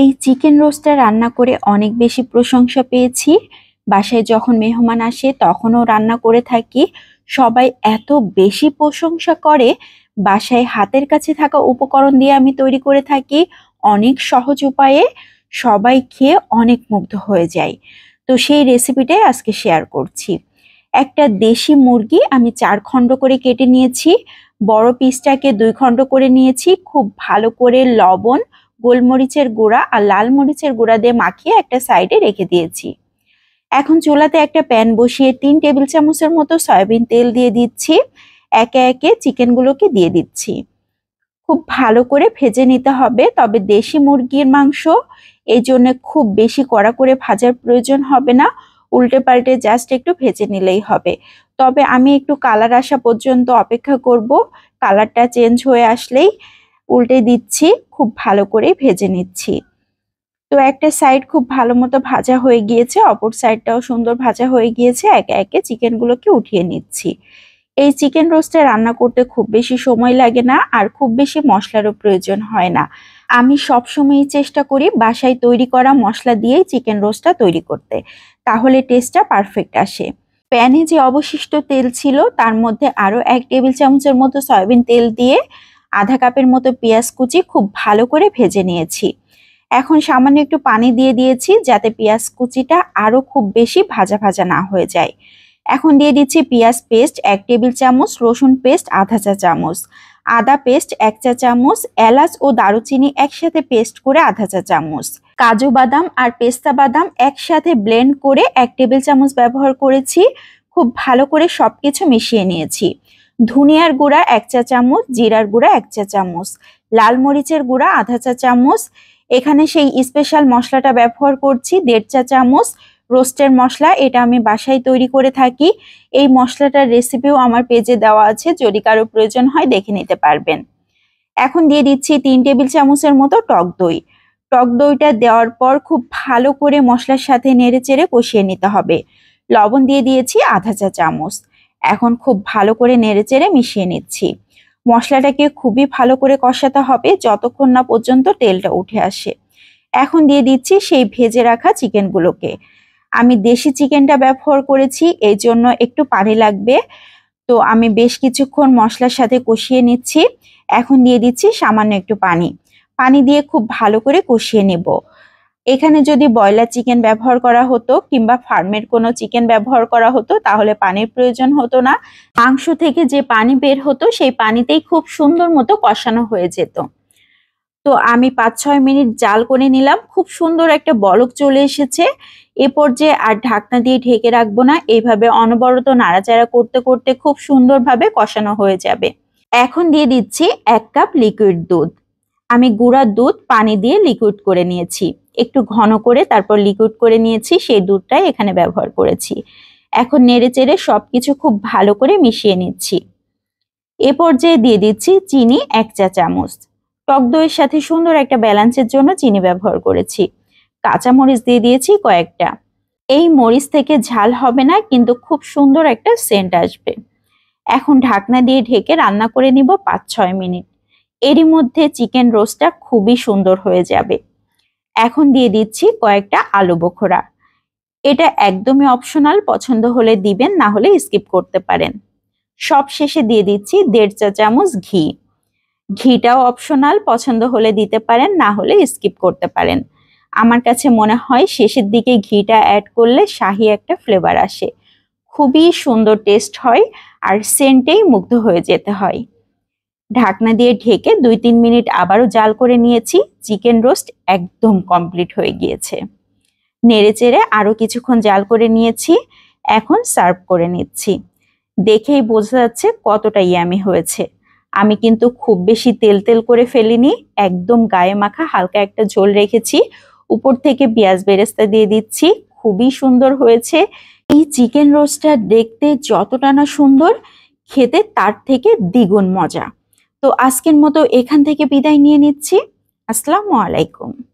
এই চিকেন রোস্টটা রান্না করে অনেক বেশি প্রশংসা পেয়েছি বাসায় যখন মেহমান আসে তখনও রান্না করে থাকি সবাই এত বেশি প্রশংসা করে বাসায় হাতের কাছে থাকা উপকরণ দিয়ে আমি তৈরি করে থাকি অনেক সহজ উপায়ে সবাই খেয়ে অনেক মুগ্ধ হয়ে যায় তো সেই রেসিপিটাই আজকে শেয়ার করছি একটা দেশি মুরগি আমি চার খণ্ড করে কেটে নিয়েছি বড় পিসটাকে দুই খণ্ড করে নিয়েছি খুব ভালো করে লবণ গোলমরিচের গুঁড়া আর লাল মরিচের গুঁড়া দিয়ে মাখিয়ে একটা সাইডে রেখে দিয়েছি এখন চুলাতে একটা প্যান বসিয়ে তিন টেবিল চামচের মতো সয়াবিন তেল দিয়ে দিচ্ছি একে একে চিকেনগুলোকে দিয়ে দিচ্ছি খুব ভালো করে ভেজে নিতে হবে তবে দেশি মুরগির মাংস এই জন্য খুব বেশি কড়া করে ভাজার প্রয়োজন হবে না উল্টে পাল্টে জাস্ট একটু ভেজে নিলেই হবে তবে আমি একটু কালার আসা পর্যন্ত অপেক্ষা করব কালারটা চেঞ্জ হয়ে আসলেই উল্টে দিচ্ছি খুব ভালো করে ভেজে নিচ্ছি তো একটা সাইড খুব ভালো মতো ভাজা হয়ে গিয়েছে অপর সাইডটাও সুন্দর ভাজা হয়ে গিয়েছে একে একে চিকেনগুলোকে উঠিয়ে নিচ্ছি এই চিকেন রোস্টটা রান্না করতে খুব বেশি সময় লাগে না আর খুব বেশি মশলারও প্রয়োজন হয় না আমি সবসময়ই চেষ্টা করি বাসায় তৈরি করা মশলা দিয়েই চিকেন রোস্টটা তৈরি করতে তাহলে টেস্টটা পারফেক্ট আসে প্যানে যে অবশিষ্ট তেল ছিল তার মধ্যে আরও এক টেবিল চামচের মতো সয়াবিন তেল দিয়ে আধা কাপের মতো পেঁয়াজ কুচি খুব ভালো করে ভেজে নিয়েছি এখন সামান্য একটু পানি দিয়ে দিয়েছি যাতে পেঁয়াজ কুচিটা আরও খুব বেশি ভাজা ভাজা না হয়ে যায় এখন দিয়ে দিচ্ছি পেঁয়াজ পেস্ট এক টেবিল চামচ রসুন পেস্ট আধা চা চামচ আদা পেস্ট এক চা চামচ এলাচ ও দারুচিনি একসাথে পেস্ট করে আধা চা চামচ কাজু বাদাম আর পেস্তা বাদাম একসাথে ব্লেন্ড করে এক টেবিল চামচ ব্যবহার করেছি খুব ভালো করে সব কিছু মিশিয়ে নিয়েছি ধুনিয়ার গুঁড়া এক চা চামচ জিরার গুঁড়া এক চা চামচ লাল মরিচের গুঁড়া আধা চা চামচ এখানে সেই স্পেশাল মশলাটা ব্যবহার করছি দেড় চা চামচ রোস্টের মশলা এটা আমি বাসায় তৈরি করে থাকি এই মশলাটার রেসিপিও আমার পেজে দেওয়া আছে যদি কারো প্রয়োজন হয় দেখে নিতে পারবেন এখন দিয়ে দিচ্ছি তিন টেবিল চামচের মতো টক দই টক দইটা দেওয়ার পর খুব ভালো করে মশলার সাথে নেড়ে চেড়ে কষিয়ে নিতে হবে লবণ দিয়ে দিয়েছি আধা চা চামচ এখন খুব ভালো করে নেড়েচেড়ে মিশিয়ে নিচ্ছি মশলাটাকে খুবই ভালো করে কষাতে হবে যতক্ষণ না পর্যন্ত তেলটা উঠে আসে এখন দিয়ে দিচ্ছি সেই ভেজে রাখা চিকেনগুলোকে আমি দেশি চিকেনটা ব্যবহার করেছি এই জন্য একটু পানি লাগবে তো আমি বেশ কিছুক্ষণ মশলার সাথে কষিয়ে নিচ্ছি এখন দিয়ে দিচ্ছি সামান্য একটু পানি পানি দিয়ে খুব ভালো করে কষিয়ে নেবো এখানে যদি ব্রয়লার চিকেন ব্যবহার করা হতো কিংবা ফার্মের কোনো চিকেন ব্যবহার করা হতো তাহলে পানির প্রয়োজন হতো না মাংস থেকে যে পানি বের হতো সেই পানিতেই খুব সুন্দর মতো কষানো হয়ে যেত তো আমি পাঁচ ছয় মিনিট জাল করে নিলাম খুব সুন্দর একটা বলক চলে এসেছে এ পর্যায়ে আর ঢাকনা দিয়ে ঢেকে রাখবো না এইভাবে অনবরত নাড়াচাড়া করতে করতে খুব সুন্দরভাবে কষানো হয়ে যাবে এখন দিয়ে দিচ্ছি এক কাপ লিকুইড দুধ আমি গুঁড়া দুধ পানি দিয়ে লিকুইড করে নিয়েছি একটু ঘন করে তারপর লিকুইড করে নিয়েছি সেই দুধটাই এখানে ব্যবহার করেছি এখন নেড়ে চেড়ে সব কিছু খুব ভালো করে মিশিয়ে নিচ্ছি এ পর্যায়ে দিয়ে দিচ্ছি চিনি এক চা চামচ টক দইয়ের সাথে সুন্দর একটা ব্যালেন্সের জন্য চিনি ব্যবহার করেছি কাঁচামরিচ দিয়ে দিয়েছি কয়েকটা এই মরিচ থেকে ঝাল হবে না কিন্তু খুব সুন্দর একটা সেন্ট আসবে এখন ঢাকনা দিয়ে ঢেকে রান্না করে নিব পাঁচ ছয় মিনিট এরই মধ্যে চিকেন রোস্টটা খুবই সুন্দর হয়ে যাবে এখন দিয়ে দিচ্ছি কয়েকটা আলু বখরা এটা একদমই অপশনাল পছন্দ হলে দিবেন না হলে স্কিপ করতে পারেন সব শেষে দিয়ে দিচ্ছি দেড় চা চামচ ঘি ঘিটাও অপশনাল পছন্দ হলে দিতে পারেন না হলে স্কিপ করতে পারেন আমার কাছে মনে হয় শেষের দিকে ঘিটা অ্যাড করলে শাহি একটা ফ্লেভার আসে খুবই সুন্দর টেস্ট হয় আর সেন্টেই মুগ্ধ হয়ে যেতে হয় ঢাকনা দিয়ে ঢেকে দুই তিন মিনিট আবারও জাল করে নিয়েছি চিকেন রোস্ট একদম কমপ্লিট হয়ে গিয়েছে নেড়ে চেড়ে আরও কিছুক্ষণ জাল করে নিয়েছি এখন সার্ভ করে নিচ্ছি দেখেই বোঝা যাচ্ছে কতটা ইয়ামি হয়েছে আমি কিন্তু খুব বেশি তেল তেল করে ফেলিনি একদম গায়ে মাখা হালকা একটা ঝোল রেখেছি উপর থেকে পেঁয়াজ বেরেস্তা দিয়ে দিচ্ছি খুবই সুন্দর হয়েছে এই চিকেন রোস্টটা দেখতে যতটা না সুন্দর খেতে তার থেকে দ্বিগুণ মজা তো আজকের মতো এখান থেকে বিদায় নিয়ে নিচ্ছি আসসালামু আলাইকুম